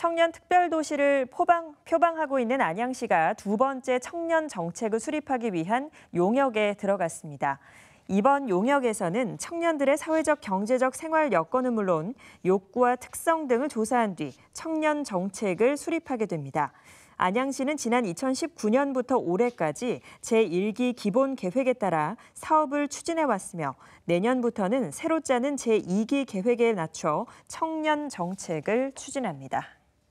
청년 특별도시를 포방, 표방하고 있는 안양시가 두 번째 청년 정책을 수립하기 위한 용역에 들어갔습니다. 이번 용역에서는 청년들의 사회적, 경제적 생활 여건은 물론 욕구와 특성 등을 조사한 뒤 청년 정책을 수립하게 됩니다. 안양시는 지난 2019년부터 올해까지 제1기 기본 계획에 따라 사업을 추진해 왔으며 내년부터는 새로 짜는 제2기 계획에 낮춰 청년 정책을 추진합니다.